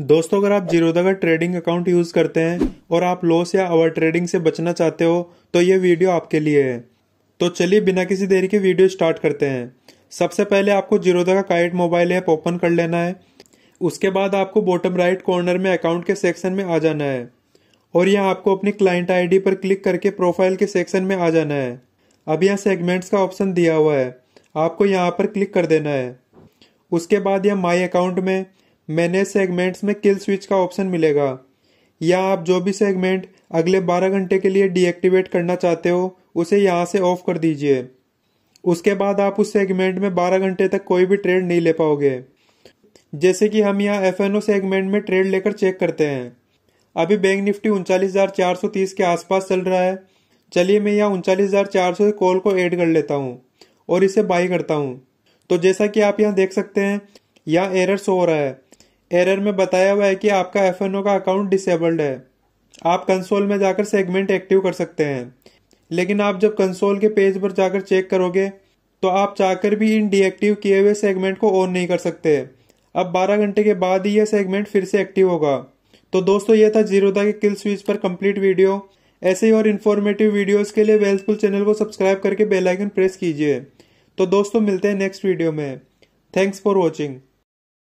दोस्तों अगर आप जीरोदा का ट्रेडिंग अकाउंट यूज करते हैं और आप लॉस या ओवर ट्रेडिंग से बचना चाहते हो तो ये वीडियो आपके लिए है तो चलिए बिना किसी देरी के वीडियो स्टार्ट करते हैं सबसे पहले आपको जीरोदा का काइट मोबाइल ऐप ओपन कर लेना है उसके बाद आपको बॉटम राइट कॉर्नर में अकाउंट के सेक्शन में आ जाना है और यहाँ आपको अपनी क्लाइंट आई पर क्लिक करके प्रोफाइल के सेक्शन में आ जाना है अब यहाँ सेगमेंट्स का ऑप्शन दिया हुआ है आपको यहाँ पर क्लिक कर देना है उसके बाद यहाँ माई अकाउंट में मैनेज सेगमेंट्स में किल स्विच का ऑप्शन मिलेगा या आप जो भी सेगमेंट अगले 12 घंटे के लिए डीएक्टिवेट करना चाहते हो उसे यहाँ से ऑफ कर दीजिए उसके बाद आप उस सेगमेंट में 12 घंटे तक कोई भी ट्रेड नहीं ले पाओगे जैसे कि हम यहाँ एफ सेगमेंट में ट्रेड लेकर चेक करते हैं अभी बैंक निफ्टी उनचालीस के आसपास चल रहा है चलिए मैं यहाँ उनचालीस कॉल को एड कर लेता हूँ और इसे बाई करता हूँ तो जैसा कि आप यहाँ देख सकते हैं यहाँ एरर्स हो रहा है एरर में बताया हुआ है कि आपका एफ का अकाउंट डिसेबल्ड है आप कंसोल में जाकर सेगमेंट एक्टिव कर सकते हैं लेकिन आप जब कंसोल के पेज पर जाकर चेक करोगे तो आप चाहकर भी इन डीएक्टिव किए हुए सेगमेंट को ऑन नहीं कर सकते अब 12 घंटे के बाद ही यह सेगमेंट फिर से एक्टिव होगा तो दोस्तों यह था जीरोदा के किल स्विच पर कंप्लीट वीडियो ऐसे ही और इन्फॉर्मेटिव वीडियोस के लिए वेल्थफुल चैनल को सब्सक्राइब करके बेल आइकन प्रेस कीजिए तो दोस्तों मिलते हैं नेक्स्ट वीडियो में थैंक्स फॉर वॉचिंग